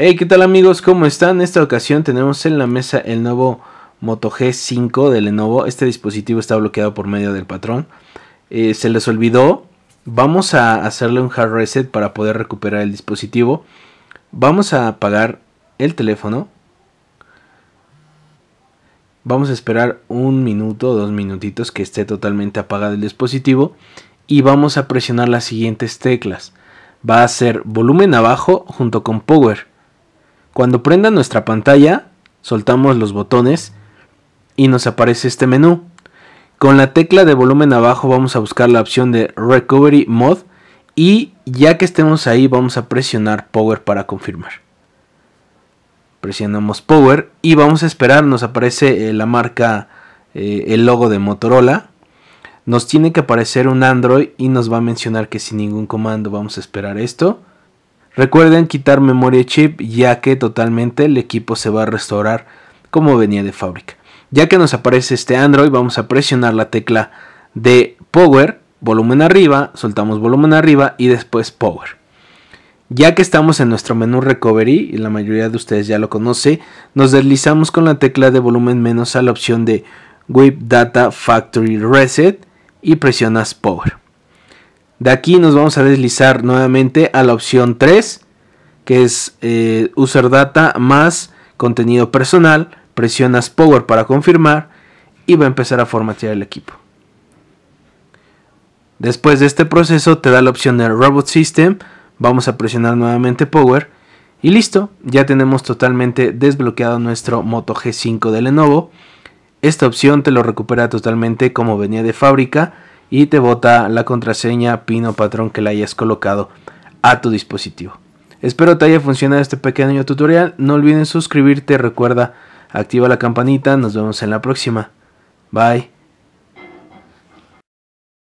Hey, ¿qué tal amigos? ¿Cómo están? En esta ocasión tenemos en la mesa el nuevo Moto G5 de Lenovo. Este dispositivo está bloqueado por medio del patrón. Eh, se les olvidó. Vamos a hacerle un hard reset para poder recuperar el dispositivo. Vamos a apagar el teléfono Vamos a esperar un minuto o dos minutitos que esté totalmente apagado el dispositivo y vamos a presionar las siguientes teclas. Va a ser volumen abajo junto con power. Cuando prenda nuestra pantalla, soltamos los botones y nos aparece este menú. Con la tecla de volumen abajo vamos a buscar la opción de Recovery Mode y ya que estemos ahí vamos a presionar Power para confirmar presionamos Power y vamos a esperar, nos aparece eh, la marca, eh, el logo de Motorola. Nos tiene que aparecer un Android y nos va a mencionar que sin ningún comando vamos a esperar esto. Recuerden quitar memoria chip ya que totalmente el equipo se va a restaurar como venía de fábrica. Ya que nos aparece este Android vamos a presionar la tecla de Power, volumen arriba, soltamos volumen arriba y después Power. Ya que estamos en nuestro menú Recovery, y la mayoría de ustedes ya lo conoce, nos deslizamos con la tecla de volumen menos a la opción de Whip Data Factory Reset y presionas Power. De aquí nos vamos a deslizar nuevamente a la opción 3, que es eh, User Data más contenido personal. Presionas Power para confirmar y va a empezar a formatear el equipo. Después de este proceso te da la opción de Robot System Vamos a presionar nuevamente Power. Y listo, ya tenemos totalmente desbloqueado nuestro Moto G5 de Lenovo. Esta opción te lo recupera totalmente como venía de fábrica y te bota la contraseña, pino patrón que le hayas colocado a tu dispositivo. Espero te haya funcionado este pequeño tutorial. No olviden suscribirte, recuerda, activa la campanita. Nos vemos en la próxima. Bye.